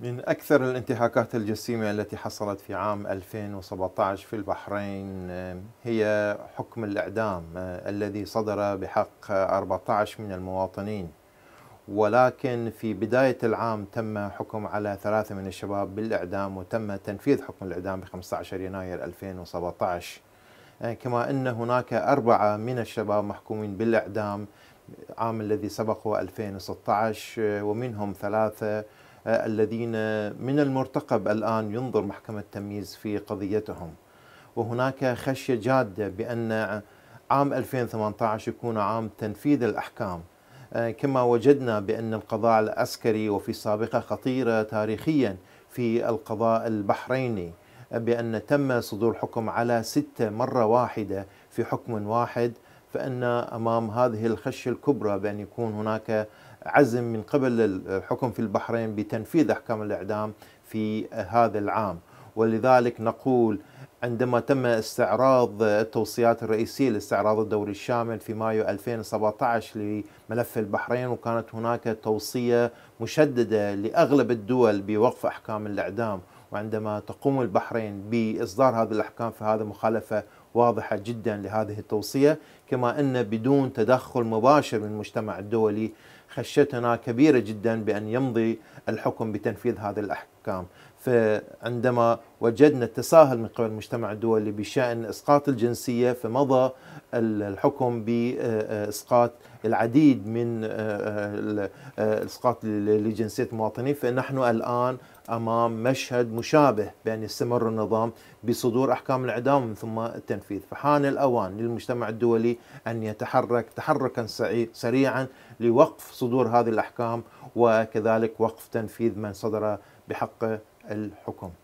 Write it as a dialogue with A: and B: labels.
A: من أكثر الانتهاكات الجسيمة التي حصلت في عام 2017 في البحرين هي حكم الإعدام آه، الذي صدر بحق 14 من المواطنين ولكن في بداية العام تم حكم على ثلاثة من الشباب بالإعدام وتم تنفيذ حكم الإعدام ب 15 يناير 2017 آه، كما أن هناك أربعة من الشباب محكومين بالإعدام عام الذي سبقه 2016 آه، ومنهم ثلاثة الذين من المرتقب الآن ينظر محكمة التمييز في قضيتهم وهناك خشية جادة بأن عام 2018 يكون عام تنفيذ الأحكام آه، كما وجدنا بأن القضاء العسكري وفي سابقة خطيرة تاريخيا في القضاء البحريني بأن تم صدور حكم على ستة مرة واحدة في حكم واحد فان امام هذه الخشيه الكبرى بان يكون هناك عزم من قبل الحكم في البحرين بتنفيذ احكام الاعدام في هذا العام ولذلك نقول عندما تم استعراض التوصيات الرئيسيه لاستعراض الدوري الشامل في مايو 2017 لملف البحرين وكانت هناك توصيه مشدده لاغلب الدول بوقف احكام الاعدام وعندما تقوم البحرين باصدار هذه الاحكام فهذا مخالفه واضحه جدا لهذه التوصيه كما ان بدون تدخل مباشر من المجتمع الدولي خشيتنا كبيره جدا بان يمضي الحكم بتنفيذ هذه الاحكام فعندما وجدنا التساهل من قبل المجتمع الدولي بشأن إسقاط الجنسية فمضى الحكم بإسقاط العديد من آه، آه، آه، اسقاط لجنسية المواطنين فنحن الآن امام مشهد مشابه بان يستمر النظام بصدور احكام الاعدام من ثم التنفيذ، فحان الاوان للمجتمع الدولي ان يتحرك تحركا سريعا لوقف صدور هذه الاحكام وكذلك وقف تنفيذ من صدر بحق الحكم.